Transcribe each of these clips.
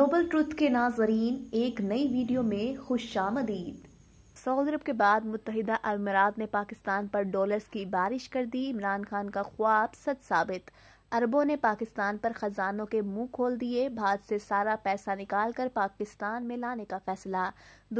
global truth के नाजरीन एक नई वीडियो में खुश आमदीद सऊदी अरब के बाद मुतहदा अमीरात ने पाकिस्तान पर डॉलर्स की बारिश कर दी इमरान खान का ख्वाब सच साबित अरबों ने पाकिस्तान पर खजानों के मुंह खोल दिए भारत से सारा पैसा निकाल कर पाकिस्तान में लाने का फैसला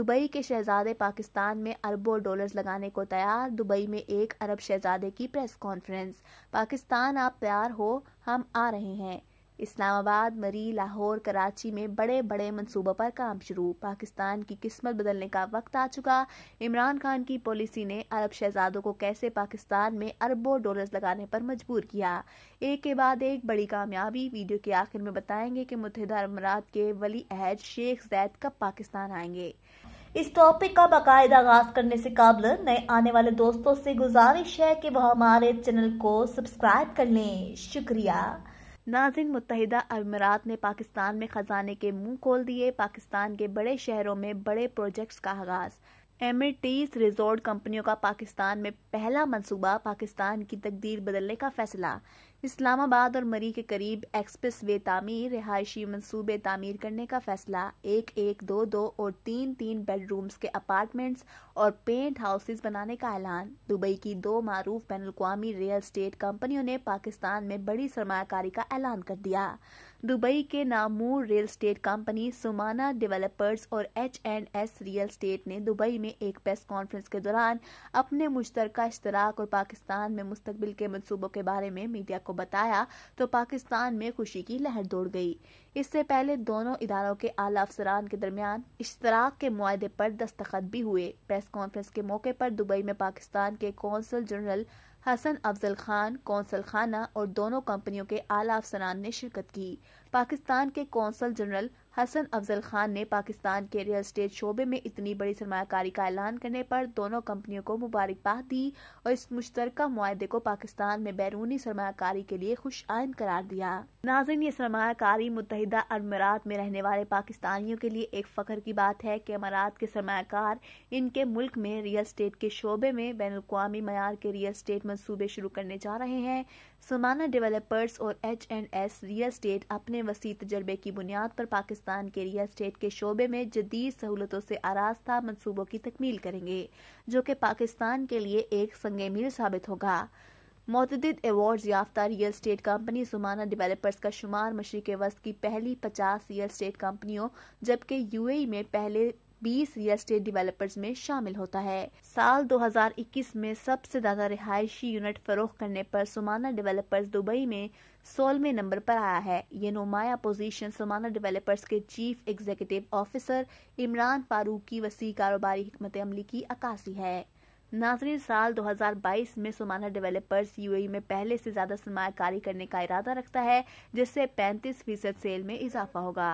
दुबई के शहजादे पाकिस्तान में अरबों डॉलर्स लगाने को तैयार दुबई में एक अरब शहजादे की प्रेस कॉन्फ्रेंस पाकिस्तान आप तैयार हो हम आ रहे हैं इस्लामाबाद मरी लाहौर कराची में बड़े बड़े मंसूबों पर काम शुरू पाकिस्तान की किस्मत बदलने का वक्त आ चुका इमरान खान की पॉलिसी ने अरब शहजादों को कैसे पाकिस्तान में अरबों डॉलर्स लगाने पर मजबूर किया एक के बाद एक बड़ी कामयाबी वीडियो के आखिर में बताएंगे कि मुतहदा अमरात के वली अहद शेख जैद कब पाकिस्तान आएंगे इस टॉपिक का बाकायदा आगाज करने से काबल नए आने वाले दोस्तों से गुजारिश है कि वह हमारे चैनल को सब्सक्राइब कर लें शुक्रिया नाजिन मुतहदा अमीरात ने पाकिस्तान में खजाने के मुंह खोल दिए पाकिस्तान के बड़े शहरों में बड़े प्रोजेक्ट्स का आगाज एमिटीज रिजोर्ट कंपनियों का पाकिस्तान में पहला मंसूबा पाकिस्तान की तकदीर बदलने का फैसला इस्लामाबाद और मरी के करीब एक्सप्रेस वे तामीर रिहायशी मनसूबे तामीर करने का फैसला एक एक दो दो और तीन तीन बेडरूम्स के अपार्टमेंट्स और पेंट हाउसेस बनाने का ऐलान दुबई की दो मरूफ बैन अवी रियल स्टेट कंपनियों ने पाकिस्तान में बड़ी सरमाकारी का ऐलान कर दिया दुबई के नामूर real estate company Samana developers और H and S real estate ने दुबई में एक प्रेस कॉन्फ्रेंस के दौरान अपने मुश्तर इश्तराक और पाकिस्तान में मुस्तबिल के मनसूबों के बारे में मीडिया को को बताया तो पाकिस्तान में खुशी की लहर दौड़ गई इससे पहले दोनों इदारों के आला अफसरान के दरमियान इश्तराक के मुआदे पर दस्तखत भी हुए प्रेस कॉन्फ्रेंस के मौके पर दुबई में पाकिस्तान के consul general Hasan Afzal Khan consul खाना और दोनों कंपनियों के आला अफसरान ने शिरकत की पाकिस्तान के कौंसल जनरल हसन अफजल खान ने पाकिस्तान के रियल स्टेट शोबे में इतनी बड़ी सरमाकारी का ऐलान करने पर दोनों कंपनियों को मुबारकबाद दी और इस मुश्तर माहदे को पाकिस्तान में बैरूनी सरमाकारी के लिए खुश आयन करार दिया नाजन ये सरमाकारी मुतहदा अमारात में रहने वाले पाकिस्तानियों के लिए एक फ़ख्र की बात है की अमारात के सरमाकार इनके मुल्क में रियल स्टेट के शोबे में बैन अवी मैार के रियल स्टेट मनसूबे शुरू करने जा रहे हैं समाना डेवलपर्स और H and S real estate अपने अपने वसी तजर्बे की बुनियाद पर पाकिस्तान के रियल स्टेट के शोबे में जदीद सहूलतों से आरास्ता मनसूबों की तकमील करेंगे जो कि पाकिस्तान के लिए एक संग मील साबित होगा मतदद एवार्ड याफ्ता real estate company Samana developers का शुमार मशरक वस्त की पहली पचास रियल स्टेट कंपनियों जबकि यूएई में पहले 20 रियल स्टेट डेवलपर्स में शामिल होता है साल 2021 में सबसे ज्यादा रिहायशी यूनिट फरोख करने पर सुमाना डेवलपर्स दुबई में सोलहवें नंबर पर आया है ये नुमाया पोजीशन सुमाना डेवलपर्स के chief executive officer Imran Farooq की वसी कारोबारी हमत अमली की अक्सी है नाजरी साल 2022 में सुमाना डेवलपर्स यूएई में पहले से ज्यादा सरमाकारी करने का इरादा रखता है जिससे 35 फीसद सेल में इजाफा होगा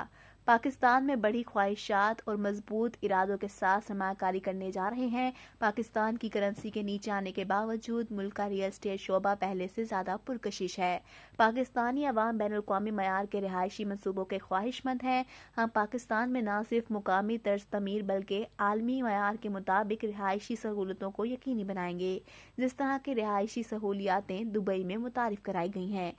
पाकिस्तान में बड़ी ख्वाहिशात और मजबूत इरादों के साथ सरमाकारी करने जा रहे हैं पाकिस्तान की करेंसी के नीचे आने के बावजूद मुल्क का रियल स्टेट शोबा पहले से ज्यादा पुरकशिश है पाकिस्तानी अवाम बैन अवी मैार के रिहायशी मनसूबों के ख्वाहिशमंद हैं हम हाँ, पाकिस्तान में न सिर्फ मुकामी तर्ज तमीर बल्कि आलमी मैार के मुताबिक रिहायशी सहूलतों को यकीनी बनाएंगे जिस तरह की रिहायशी सहूलियातें दुबई में मुतारफ कराई गई हैं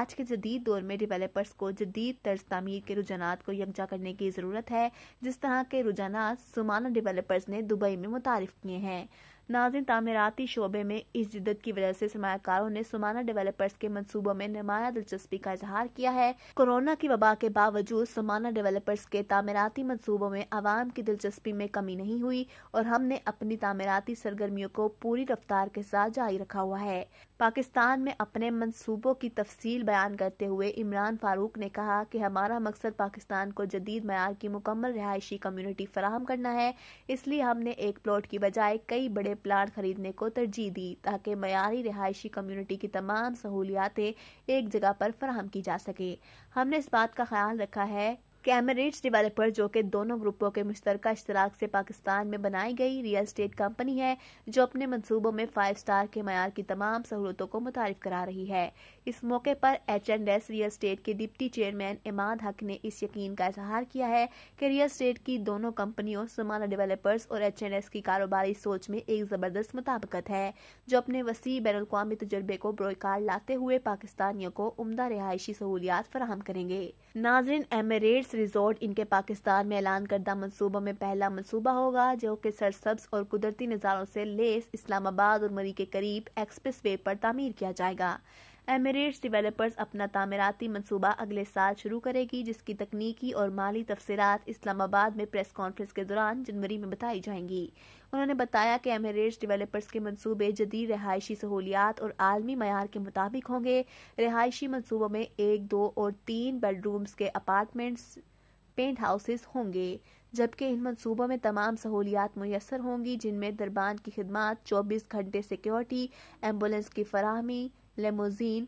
आज के जदीद दौर में डिवेलपर्स को जदीद तर्ज तमीर के रुझान को ऊंचा करने की जरूरत है जिस तरह के रुझाना सुमाना डेवलपर्स ने दुबई में मुतारफ किए हैं नाजिन तमीराती शोबे में इस जिदत की वजह से सरमाकारों ने सुमाना डेवलपर्स के मनसूबों में नमाया दिलचस्पी का इजहार किया है कोरोना की वबा के बावजूद सुमाना डेवलपर्स के तमीराती मनसूबों में आवाम की दिलचस्पी में कमी नहीं हुई और हमने अपनी तामीराती सरगर्मियों को पूरी रफ्तार के साथ जारी रखा हुआ है पाकिस्तान में अपने मंसूबों की तफसील बयान करते हुए इमरान फारूक ने कहा कि हमारा मकसद पाकिस्तान को जदीद मैार की मुकम्मल रहायशी कम्यूनिटी फराहम करना है इसलिए हमने एक प्लाट की बजाय कई बड़े प्लाट खरीदने को तरजीह दी ताकि मैारी रहायशी कम्यूनिटी की तमाम सहूलियातें एक जगह पर फराहम की जा सके हमने इस बात का ख्याल रखा है कैमरेट्स डिवेलपर डेवलपर जो कि दोनों ग्रुपों के मुश्तर इश्तराक से पाकिस्तान में बनाई गई रियल स्टेट कंपनी है जो अपने मनसूबों में फाइव स्टार के मैार की तमाम सहूलतों को मुतारफ करा रही है इस मौके पर H and S real estate के डिप्टी चेयरमैन इमाद हक ने इस यकीन का इजहार किया है कि रियल स्टेट की दोनों कंपनियों सुमाना डेवलपर्स और एच एंड एस की कारोबारी सोच में एक ज़बरदस्त मुताबकत है जो अपने वसी बैन अवी तजर्बे को बरकार लाते हुए पाकिस्तानियों को उमदा रिहायशी सहूलियात फराहम करेंगे नाजरन एमरेट्स रिजॉर्ट इनके पाकिस्तान में ऐलान करदा मनसूबों में पहला मनसूबा होगा जो कि सरसब्स और कुदरती नज़ारों से लेस इस्लामाबाद और मरी के करीब एक्सप्रेस वे पर तामीर किया जाएगा एमिरेट्स डेवलपर्स अपना तामीराती मनसूबा अगले साल शुरू करेगी जिसकी तकनीकी और माली तफसरत इस्लामाबाद में प्रेस कॉन्फ्रेंस के दौरान जनवरी में बताई जाएंगी उन्होंने बताया कि एमिरेट्स डेवलपर्स के मनसूबे जदीद रहायशी सहूलियात और आलमी मैार के मुताबिक होंगे रहायशी मनसूबों में एक दो और तीन बेडरूम्स के अपार्टमेंट्स पेंट हाउसेस होंगे जबकि इन मनसूबों में तमाम सहूलियात मैसर होंगी जिनमें दरबान की खिदमत 24 घंटे सिक्योरिटी एम्बुलेंस की फरहमी limousine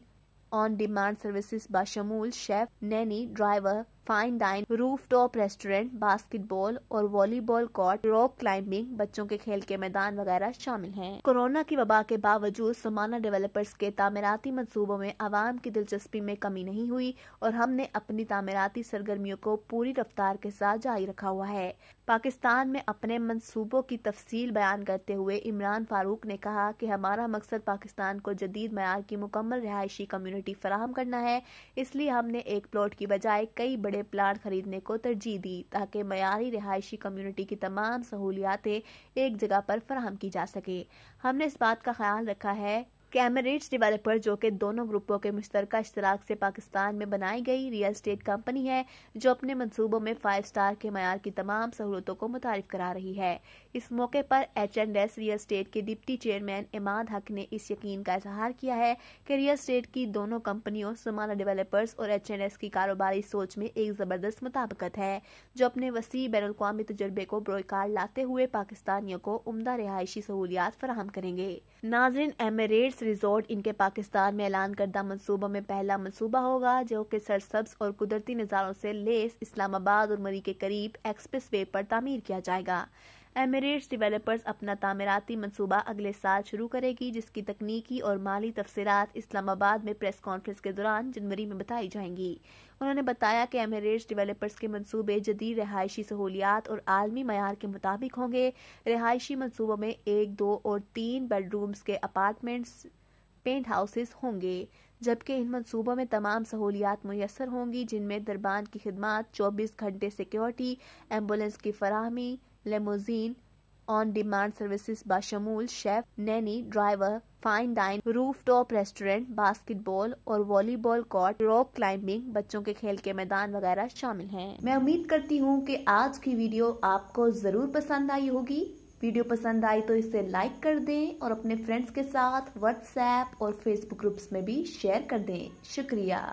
on-demand services by Shamul, chef, nanny, driver, fine dine roof top restaurant basketball और वॉलीबॉल कोर्ट रॉक क्लाइंबिंग बच्चों के खेल के मैदान वगैरह शामिल हैं कोरोना की वबा के बावजूद समाना डेवलपर्स के तामीराती मनसूबों में आवाम की दिलचस्पी में कमी नहीं हुई और हमने अपनी तामीराती सरगर्मियों को पूरी रफ्तार के साथ जारी रखा हुआ है पाकिस्तान में अपने मनसूबों की तफसील बयान करते हुए इमरान फारूक ने कहा कि हमारा मकसद पाकिस्तान को जदीद मैार की मुकम्मल रिहायशी कम्युनिटी फराहम करना है इसलिए हमने एक प्लॉट की बजाय कई बड़े बड़े प्लाट खरीदने को तरजीह दी ताकि मयारी रिहायशी कम्युनिटी की तमाम सहूलियातें एक जगह पर फराहम की जा सके हमने इस बात का ख्याल रखा है कैमरेट्स एमरेट्स डेवलपर जो कि दोनों ग्रुपों के मुश्तर इश्तराक से पाकिस्तान में बनाई गई रियल स्टेट कंपनी है जो अपने मनसूबों में फाइव स्टार के मैार की तमाम सहूलतों को मुतारफ करा रही है इस मौके पर H and S real estate के डिप्टी चेयरमैन इमाद हक ने इस यकीन का इजहार किया है कि रियल स्टेट की दोनों कंपनियों सुमाना डेवलपर्स और एच एंड एस की कारोबारी सोच में एक ज़बरदस्त मुताबकत है जो अपने वसी बैन अवी तजर्बे को बरकार लाते हुए पाकिस्तानियों को उमदा रिहायशी सहूलियात फराहम करेंगे नाजरन एमरेट्स रिजॉर्ट इनके पाकिस्तान में ऐलान करदा मनसूबों में पहला मनसूबा होगा जो कि सरसब्स और कुदरती नज़ारों से लेस इस्लामाबाद और मरी के करीब एक्सप्रेस वे पर तामीर किया जाएगा एमरेट्स डिवेलपर्स अपना तमीराती मनसूबा अगले साल शुरू करेगी जिसकी तकनीकी और माली तफसरत इस्लामाबाद में प्रेस कॉन्फ्रेंस के दौरान जनवरी में बताई जाएंगी उन्होंने बताया कि एमरेट्स डिवेलपर्स के मनसूबे जदीद रहायशी सहूलियात और आलमी मैार के मुताबिक होंगे रहायशी मनसूबों में एक दो और तीन बेडरूम्स के अपार्टमेंट्स पेंट हाउसेस होंगे जबकि इन मनसूबों में तमाम सहूलियात मैसर होंगी जिनमें दरबान की खिदमत चौबीस घंटे सिक्योरिटी एम्बुलेंस की फराहमी लेमोजीन ऑन डिमांड सर्विसेज बाशमूल chef nanny driver fine dine roof top restaurant basketball और वॉलीबॉल कोर्ट रॉक क्लाइंबिंग बच्चों के खेल के मैदान वगैरह शामिल हैं मैं उम्मीद करती हूँ कि आज की वीडियो आपको जरूर पसंद आई होगी वीडियो पसंद आई तो इसे लाइक कर दें और अपने फ्रेंड्स के साथ व्हाट्सएप और फेसबुक ग्रुप्स में भी शेयर कर दें शुक्रिया